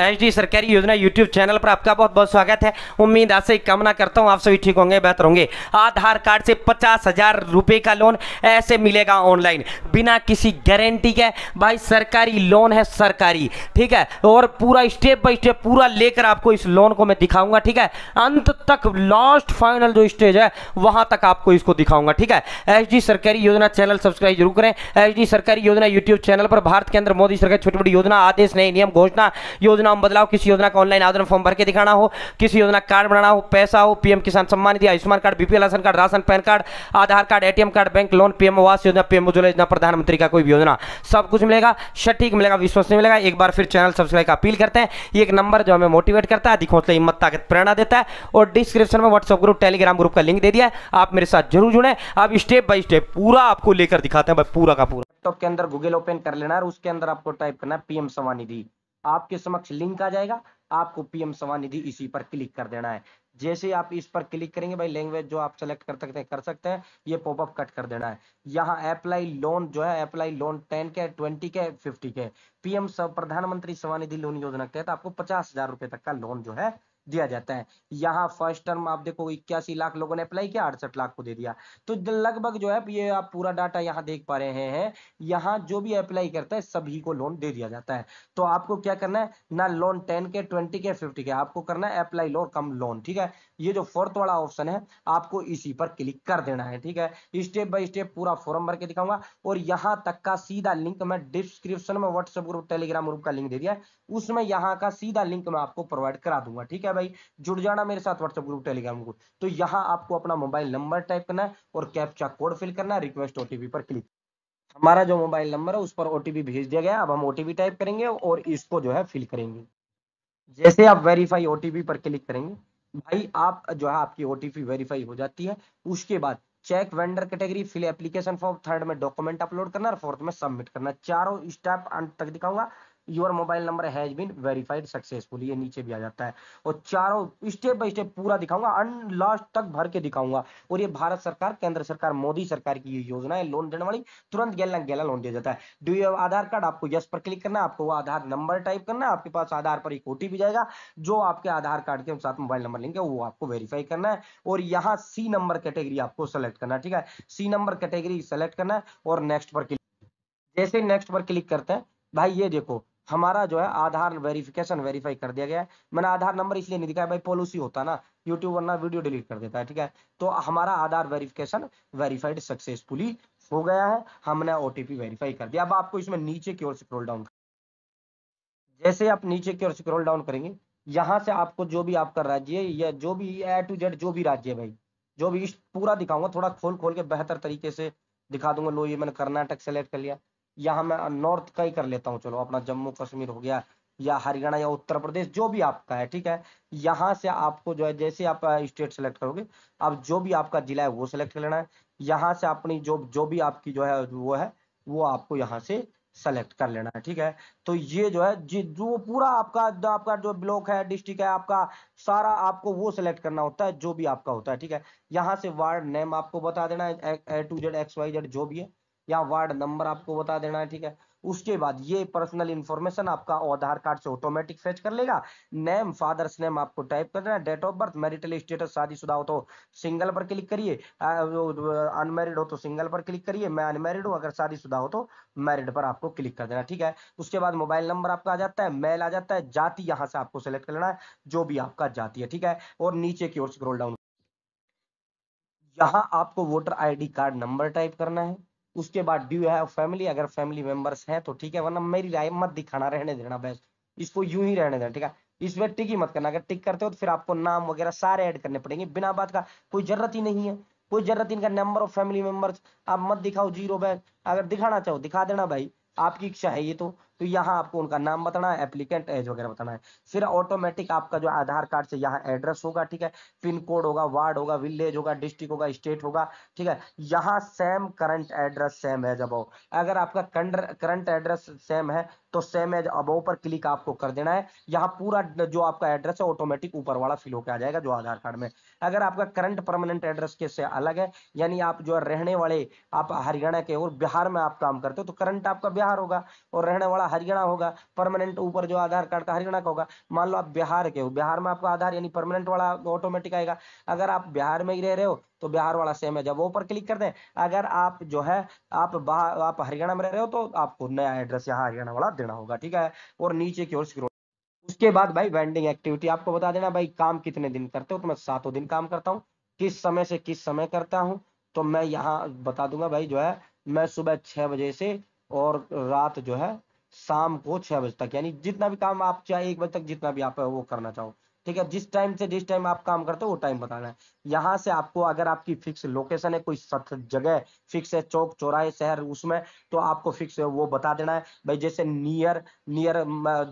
H D सरकारी योजना YouTube channel पर आपका बहुत बहुत स्वागत है उम्मीद आपसे कामना करता हूँ आप सभी ठीक होंगे बेहतर होंगे आधार कार्ड से पचास हजार रुपये का लोन ऐसे मिलेगा ऑनलाइन बिना किसी गारंटी के भाई सरकारी लोन है सरकारी ठीक है और पूरा स्टेप बाय स्टेप पूरा लेकर आपको इस लोन को मैं दिखाऊंगा ठीक है अंत तक लास्ट फाइनल जो स्टेज है वहां तक आपको इसको दिखाऊंगा ठीक है एच सरकारी योजना चैनल सब्सक्राइब जरूर करें एच सरकारी योजना यूट्यूब चैनल पर भारत के अंदर मोदी सरकार छोटी बड़ी योजना आदेश नए नियम घोषणा योजना योजनाओं में बदलाव किसी योजना का ऑनलाइन आवेदन फॉर्म भर के दिखाना हो किसी योजना कार्ड बनाना हो पैसा हो PM Kisan Samman Nidhi Ayushman card BPL ration card ration PAN card Aadhaar card ATM card bank loan PM Awas Yojana PM Ujjwala योजना प्रधानमंत्री का कोई भी योजना सब कुछ मिलेगा सटीक मिलेगा विश्वसनीय मिलेगा एक बार फिर चैनल सब्सक्राइब का अपील करते हैं एक नंबर जो हमें मोटिवेट करता है अधिक हौसला हिम्मत ताकत प्रेरणा देता है और डिस्क्रिप्शन में व्हाट्सअप ग्रुप टेलीग्राम ग्रुप का लिंक दे दिया आप मेरे साथ जरूर जुड़े आप स्टेप बाय स्टेप पूरा आपको लेकर दिखाते हैं भाई पूरा का पूरा लैपटॉप के अंदर गूगल ओपन कर लेना और उसके अंदर आपको टाइप करना पीएम सवानिधि आपके समक्ष लिंक आ जाएगा आपको पीएम सवानिधि इसी पर क्लिक कर देना है जैसे आप इस पर क्लिक करेंगे भाई लैंग्वेज जो आप सेलेक्ट कर सकते हैं कर सकते हैं ये पॉपअप कट कर देना है यहाँ अप्लाई लोन जो है apply loan ten K twenty K fifty K PM प्रधानमंत्री सवानिधि लोन योजना के तहत आपको पचास हजार रुपए तक का लोन जो है दिया जाता है यहाँ फर्स्ट टर्म आप देखो इक्यासी लाख लोगों ने अप्लाई किया अड़सठ लाख को दे दिया तो लगभग जो है ये आप पूरा डाटा यहाँ देख पा रहे हैं यहाँ जो भी अप्लाई करता है सभी को लोन दे दिया जाता है तो आपको क्या करना है ना loan ten K twenty K fifty K आपको करना है अप्लाई लोन कम लोन ठीक है ये जो फोर्थ वाला ऑप्शन है आपको इसी पर क्लिक कर देना है ठीक है स्टेप बाय स्टेप पूरा फॉर्म भर के दिखाऊंगा और यहाँ तक का सीधा लिंक मैं डिस्क्रिप्शन में व्हाट्सएप ग्रुप टेलीग्राम ग्रुप का लिंक दे दिया है उसमें यहाँ का सीधा लिंक मैं आपको प्रोवाइड करा दूंगा ठीक है भाई जुड़ जाना मेरे साथ व्हाट्सएप ग्रुप टेलीग्राम ग्रुप तो यहाँ आपको अपना मोबाइल नंबर टाइप करना है और कैप्चा कोड फिल करना है रिक्वेस्ट ओटीपी पर क्लिक हमारा जो मोबाइल नंबर है उस पर ओटीपी भेज दिया गया अब हम ओटीपी टाइप करेंगे और इसको जो है फिल करेंगे जैसे आप वेरीफाई ओटीपी पर क्लिक करेंगे भाई आप जो है आपकी ओटीपी वेरीफाई हो जाती है उसके बाद check vendor category fill application form third में डॉक्यूमेंट अपलोड करना और फोर्थ में सबमिट करना चारों स्टेप अंत तक दिखाऊंगा your mobile number has been verified successful ये नीचे भी आ जाता है और चारों स्टेप बाय स्टेप पूरा दिखाऊंगा अंड लास्ट तक भर के दिखाऊंगा और ये भारत सरकार केंद्र सरकार मोदी सरकार की योजना है लोन देने वाली तुरंत गैला गैला लोन दिया जाता है डू यू आधार कार्ड आपको यस पर क्लिक करना आपको वो आधार नंबर टाइप करना आपके पास आधार पर एक ओटीपी जाएगा जो आपके आधार कार्ड के साथ मोबाइल नंबर लिंक है वो आपको वेरीफाई करना है और यहाँ सी नंबर कैटेगरी आपको सेलेक्ट करना ठीक है सी नंबर कैटेगरी सेलेक्ट करना है और नेक्स्ट पर क्लिक जैसे नेक्स्ट पर क्लिक करते हैं भाई ये देखो हमारा जो है आधार वेरिफिकेशन वेरीफाई कर दिया गया है मैंने आधार नंबर इसलिए नहीं दिखाया भाई पॉलिसी होता ना यूट्यूब वरना वीडियो डिलीट कर देता है ठीक है तो हमारा आधार वेरिफिकेशन वेरीफाइड सक्सेसफुली हो गया है हमने ओटीपी वेरीफाई कर दिया अब आपको इसमें नीचे की ओर स्क्रोल डाउन जैसे आप नीचे की ओर स्क्रोल डाउन करेंगे यहाँ से आपको जो भी आपका राज्य है या जो भी ए टू जेड जो भी राज्य है भाई जो भी पूरा दिखाऊंगा थोड़ा खोल खोल के बेहतर तरीके से दिखा दूंगा लो ये मैंने कर्नाटक सेलेक्ट कर लिया यहाँ मैं नॉर्थ का ही कर लेता हूँ चलो अपना जम्मू कश्मीर हो गया या हरियाणा या उत्तर प्रदेश जो भी आपका है ठीक है यहाँ से आपको जो है जैसे आप स्टेट सेलेक्ट करोगे आप जो भी आपका जिला है वो सेलेक्ट कर लेना है यहाँ से अपनी जो जो भी आपकी जो है वो है वो आपको यहाँ से सेलेक्ट कर लेना है ठीक है तो ये जो है जी जो पूरा आपका जो आपका जो ब्लॉक है डिस्ट्रिक्ट है आपका सारा आपको वो सेलेक्ट करना होता है जो भी आपका होता है ठीक है यहाँ से वार्ड नेम आपको बता देना है A to Z X Y Z जो भी है या वार्ड नंबर आपको बता देना है ठीक है उसके बाद ये पर्सनल इन्फॉर्मेशन आपका आधार कार्ड से ऑटोमेटिक फेच कर लेगा नेम फादर्स नेम आपको टाइप कर देना date of birth marital status शादीशुदा हो तो सिंगल पर क्लिक करिए अनमेरिड हो तो सिंगल पर क्लिक करिए मैं अनमेरिड हूँ अगर शादीशुदा हो तो मैरिड पर आपको क्लिक कर देना ठीक है उसके बाद मोबाइल नंबर आपका आ जाता है मेल आ जाता है जाति यहाँ से आपको सेलेक्ट कर लेना है जो भी आपका जाति है ठीक है और नीचे की ओर स्क्रोल डाउन यहाँ आपको voter I card number type करना है उसके बाद ड्यू है फैमिली अगर फैमिली मेंबर्स हैं तो ठीक है वरना मेरी राय मत दिखाना रहने देना बस इसको यूं ही रहने देना ठीक है इसमें टिक ही मत करना अगर टिक करते हो तो फिर आपको नाम वगैरह सारे ऐड करने पड़ेंगे बिना बात का कोई जरूरत ही नहीं है कोई जरूरत इनका नंबर ऑफ फैमिली मेंबर्स आप मत दिखाओ जीरो बैग अगर दिखाना चाहो दिखा देना भाई आपकी इच्छा है ये तो तो यहाँ आपको उनका नाम बताना है एप्लीकेंट एज वगैरह बताना है फिर ऑटोमेटिक आपका जो आधार कार्ड से यहाँ एड्रेस होगा ठीक है पिन कोड होगा वार्ड होगा विलेज होगा डिस्ट्रिक्ट होगा स्टेट होगा ठीक है यहाँ सेम करंट एड्रेस सेम है जब अगर आपका करंट एड्रेस सेम है तो सेम एज अबव पर क्लिक आपको कर देना है यहाँ पूरा जो आपका एड्रेस है ऑटोमेटिक ऊपर वाला फिल होकर आ जाएगा जो आधार कार्ड में अगर आपका करंट परमानेंट एड्रेस के से अलग है यानी आप जो रहने वाले आप हरियाणा के और बिहार में आप काम करते हो तो करंट आपका बिहार होगा और रहने वाला हरियाणा होगा परमानेंट ऊपर जो आधार कार्ड का हरियाणा का होगा मान लो आप बिहार के हो बिहार में आपका आधार यानी परमानेंट वाला ऑटोमेटिक आएगा अगर आप बिहार में ही रह रहे हो तो बिहार वाला सेम है जब वो ऊपर क्लिक कर दें अगर आप जो है आप आप हरियाणा में रह रहे हो तो आपको नया एड्रेस यहाँ हरियाणा वाला देना होगा ठीक है और नीचे की ओर स्क्रोल उसके बाद भाई वेंडिंग एक्टिविटी आपको बता देना भाई काम कितने दिन करते हो तो मैं सातों दिन काम करता हूँ किस समय से किस समय करता हूँ तो मैं यहाँ बता दूंगा भाई जो है मैं सुबह छह बजे से और रात जो है शाम को छह बजे तक यानी जितना भी काम आप चाहे एक बजे तक जितना भी आप वो करना चाहो ठीक है जिस टाइम से जिस टाइम आप काम करते हो वो टाइम बताना है यहाँ से आपको अगर आपकी फिक्स लोकेशन है कोई सत जगह फिक्स है चौक चौराहे शहर उसमें तो आपको फिक्स है वो बता देना है भाई जैसे नियर नियर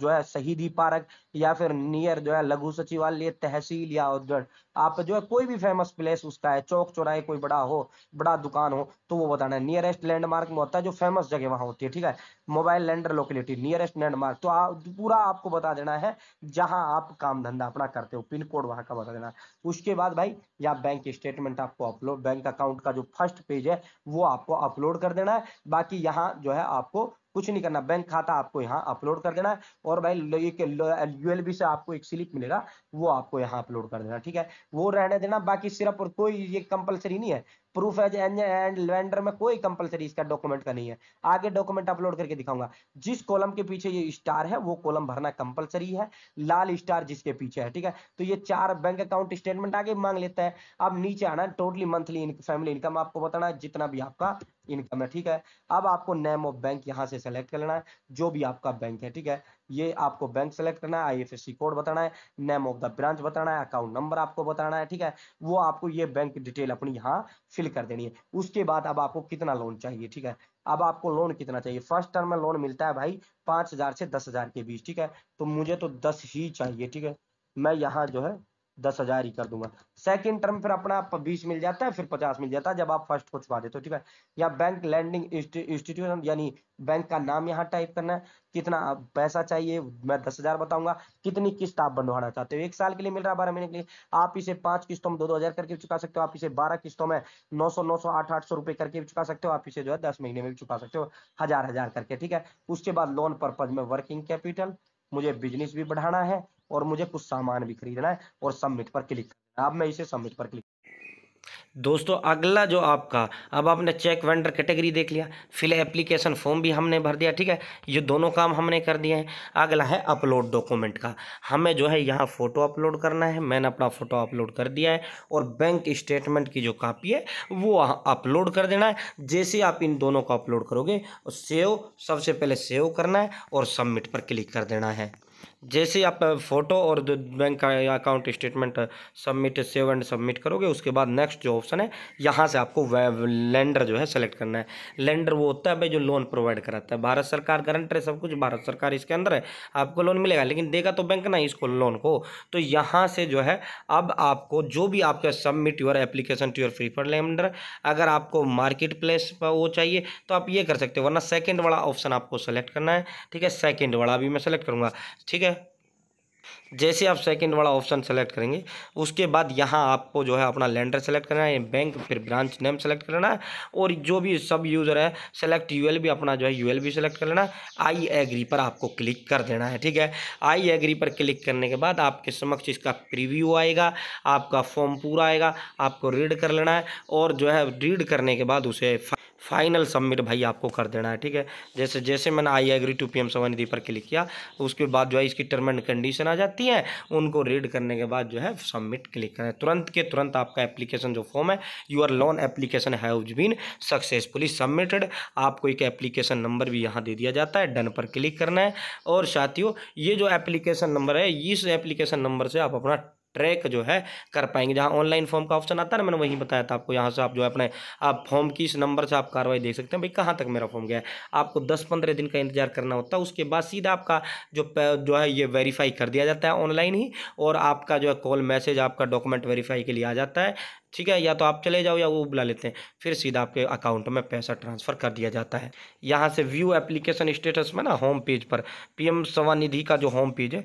जो है शहीदी पार्क या फिर नियर जो है लघु सचिवालय तहसील या उद्गढ़ आप जो है कोई भी फेमस प्लेस उसका है चौक चौराहे कोई बड़ा हो बड़ा दुकान हो तो वो बताना है नियरेस्ट लैंडमार्क में होता है जो फेमस जगह वहां होती है ठीक है mobile lender locality nearest landmark तो आप पूरा आपको बता देना है जहां आप काम धंधा अपना करते हो पिन कोड वहां का बता देना है उसके बाद भाई या बैंक स्टेटमेंट आपको अपलोड बैंक अकाउंट का जो फर्स्ट पेज है वो आपको अपलोड कर देना है बाकी यहाँ जो है आपको कुछ नहीं करना बैंक खाता आपको यहाँ अपलोड कर देना है और भाई एक यूएलबी से आपको एक स्लिप मिलेगा वो आपको यहाँ अपलोड कर देना ठीक है वो रहने देना बाकी सिर्फ और कोई ये कंपलसरी नहीं है प्रूफ एज एंड लेंडर में कोई कंपलसरी इसका डॉक्यूमेंट का नहीं है आगे डॉक्यूमेंट अपलोड करके दिखाऊंगा जिस कॉलम के पीछे ये स्टार है वो कॉलम भरना कंपलसरी है लाल स्टार जिसके पीछे है ठीक है तो ये चार बैंक अकाउंट स्टेटमेंट आगे मांग लेता है अब नीचे आना टोटली मंथली फैमिली इनकम आपको बताना जितना भी आपका इनकम है ठीक है अब आपको नेम ऑफ बैंक यहाँ से सेलेक्ट करना है जो भी आपका बैंक है ठीक है ये आपको बैंक सेलेक्ट करना है आईएफएससी कोड बताना है नेम ऑफ द ब्रांच बताना है अकाउंट नंबर आपको बताना है ठीक है वो आपको ये बैंक डिटेल अपनी यहाँ फिल कर देनी है उसके बाद अब आपको कितना लोन चाहिए ठीक है अब आपको लोन कितना चाहिए फर्स्ट टर्म में लोन मिलता है भाई पांच हजार से दस हजार के बीच ठीक है तो मुझे तो दस ही चाहिए ठीक है मैं यहाँ जो है दस हजार ही कर दूंगा सेकंड टर्म फिर अपना बीस मिल जाता है फिर पचास मिल जाता है जब आप फर्स्ट को छुपा देते हो तो ठीक है या बैंक लैंडिंग इंस्टीट्यूशन यानी बैंक का नाम यहाँ टाइप करना है कितना पैसा चाहिए मैं दस हजार बताऊंगा कितनी किस्त आप बनवाना चाहते हो एक साल के लिए मिल रहा है बारह महीने के लिए आप इसे पांच किस्तों में दो दो हजार करके चुका सकते हो आप इसे बारह किस्तों में नौ सौ नौ सौ आठ आठ सौ रुपए करके भी चुका सकते हो आप इसे जो है दस महीने में भी चुका सकते हो हजार हजार करके ठीक है उसके बाद लोन पर्पज में वर्किंग कैपिटल मुझे बिजनेस भी बढ़ाना है और मुझे कुछ सामान भी खरीदना है और सबमिट पर क्लिक करना अब मैं इसे सबमिट पर क्लिक दोस्तों अगला जो आपका अब आपने चेक वेंडर कैटेगरी देख लिया फिल एप्लीकेशन फॉर्म भी हमने भर दिया ठीक है ये दोनों काम हमने कर दिए हैं अगला है अपलोड डॉक्यूमेंट का हमें जो है यहाँ फ़ोटो अपलोड करना है मैंने अपना फ़ोटो अपलोड कर दिया है और बैंक स्टेटमेंट की जो कापी है वो अपलोड कर देना है जैसे आप इन दोनों को अपलोड करोगे सेव सबसे पहले सेव करना है और सबमिट पर क्लिक कर देना है जैसे आप फ़ोटो और बैंक का account statement submit save and submit करोगे उसके बाद नेक्स्ट जो ऑप्शन है यहाँ से आपको लैंडर जो है सेलेक्ट करना है लैंडर वो होता है भाई जो लोन प्रोवाइड कराता है भारत सरकार गारंटर है सब कुछ भारत सरकार इसके अंदर है आपको लोन मिलेगा लेकिन देगा तो बैंक ना इसको लोन को तो यहाँ से जो है अब आपको जो भी आपका submit your application to your prefer lender अगर आपको मार्केट प्लेस पर वो चाहिए तो आप ये कर सकते हो वरना सेकेंड वाला ऑप्शन आपको सेलेक्ट करना है ठीक है सेकेंड वाला अभी मैं सेलेक्ट करूँगा ठीक है जैसे आप सेकंड वाला ऑप्शन सेलेक्ट करेंगे उसके बाद यहाँ आपको जो है अपना लैंडर सेलेक्ट करना है बैंक फिर ब्रांच नेम सेलेक्ट करना है और जो भी सब यूज़र है सेलेक्ट यू भी अपना जो है यू भी सेलेक्ट कर लेना है आई एग्री पर आपको क्लिक कर देना है ठीक है आई एग्री पर क्लिक करने के बाद आपके समक्ष इसका प्रिव्यू आएगा आपका फॉर्म पूरा आएगा आपको रीड कर लेना है और जो है रीड करने के बाद उसे फाइनल सबमिट भाई आपको कर देना है ठीक है जैसे जैसे मैंने I agree to P M Svanidhi पर क्लिक किया उसके बाद जो है इसकी टर्म एंड कंडीशन आ जाती है उनको रीड करने के बाद जो है सबमिट क्लिक करें तुरंत के तुरंत आपका एप्लीकेशन जो फॉर्म है your loan application have been successfully submitted आपको एक एप्लीकेशन नंबर भी यहाँ दे दिया जाता है डन पर क्लिक करना है और साथियों ये जो एप्लीकेशन नंबर है इस एप्लीकेशन नंबर से आप अपना ट्रैक जो है कर पाएंगे जहाँ ऑनलाइन फॉर्म का ऑप्शन आता है ना मैंने वहीं बताया था आपको यहाँ से आप जो है अपने आप फॉर्म की इस नंबर से आप कार्रवाई देख सकते हैं भाई कहाँ तक मेरा फॉर्म गया है आपको दस पंद्रह दिन का इंतजार करना होता है उसके बाद सीधा आपका जो जो है ये वेरीफाई कर दिया जाता है ऑनलाइन ही और आपका जो है कॉल मैसेज आपका डॉक्यूमेंट वेरीफाई के लिए आ जाता है ठीक है या तो आप चले जाओ या वो बुला लेते हैं फिर सीधा आपके अकाउंट में पैसा ट्रांसफ़र कर दिया जाता है यहाँ से व्यू एप्लीकेशन स्टेटस में ना होम पेज पर पीएम स्वनिधि का जो होम पेज है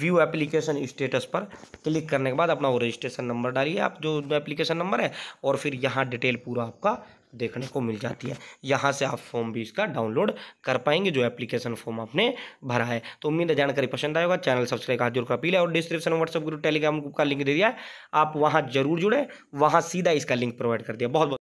व्यू एप्लीकेशन स्टेटस पर क्लिक करने के बाद अपना वो रजिस्ट्रेशन नंबर डालिए आप जो एप्लीकेशन नंबर है और फिर यहाँ डिटेल पूरा आपका देखने को मिल जाती है यहाँ से आप फॉर्म भी इसका डाउनलोड कर पाएंगे जो एप्लीकेशन फॉर्म आपने भरा है तो उम्मीद है जानकारी पसंद आएगा चैनल सब्सक्राइब का जरूर अपील है और description WhatsApp group Telegram group का लिंक दे दिया है आप वहाँ जरूर जुड़े वहाँ सीधा इसका लिंक प्रोवाइड कर दिया बहुत बहुत